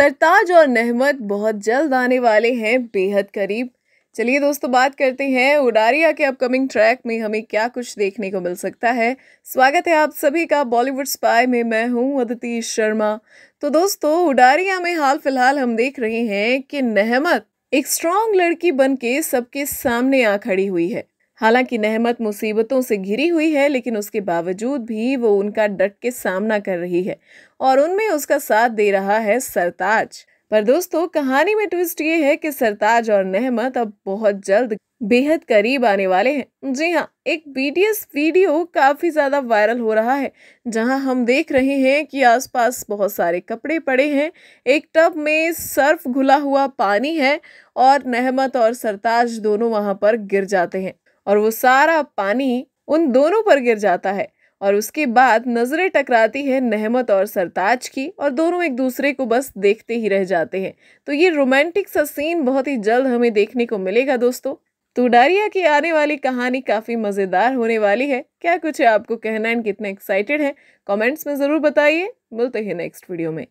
सरताज और नहमत बहुत जल्द आने वाले हैं बेहद करीब चलिए दोस्तों बात करते हैं उडारिया के अपकमिंग ट्रैक में हमें क्या कुछ देखने को मिल सकता है स्वागत है आप सभी का बॉलीवुड स्पाई में मैं हूं अदिति शर्मा तो दोस्तों उडारिया में हाल फिलहाल हम देख रहे हैं कि नहमत एक स्ट्रांग लड़की बन के सबके सामने आ खड़ी हुई है हालांकि नहमत मुसीबतों से घिरी हुई है लेकिन उसके बावजूद भी वो उनका डट के सामना कर रही है और उनमें उसका साथ दे रहा है सरताज पर दोस्तों कहानी में ट्विस्ट ये है कि सरताज और नहमत अब बहुत जल्द बेहद करीब आने वाले हैं जी हाँ एक बीटीएस वीडियो काफ़ी ज़्यादा वायरल हो रहा है जहाँ हम देख रहे हैं कि आसपास बहुत सारे कपड़े पड़े हैं एक टब में सर्फ घुला हुआ पानी है और नहमत और सरताज दोनों वहाँ पर गिर जाते हैं और वो सारा पानी उन दोनों पर गिर जाता है और उसके बाद नज़रें टकराती है नहमत और सरताज की और दोनों एक दूसरे को बस देखते ही रह जाते हैं तो ये रोमांटिक सा सीन बहुत ही जल्द हमें देखने को मिलेगा दोस्तों तो डारिया की आने वाली कहानी काफ़ी मज़ेदार होने वाली है क्या कुछ है आपको कहना एंड कितने एक्साइटेड हैं कमेंट्स में ज़रूर बताइए मिलते हैं नेक्स्ट वीडियो में